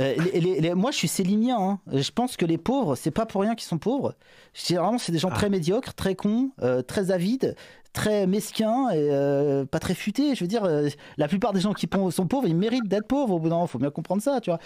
Euh, moi, je suis sélimien hein. Je pense que les pauvres, c'est pas pour rien qu'ils sont pauvres. Généralement, c'est des gens ah. très médiocres, très cons, euh, très avides, très mesquins et euh, pas très futés. Je veux dire, la plupart des gens qui sont pauvres, ils méritent d'être pauvres au bout d'un moment. Faut bien comprendre ça, tu vois.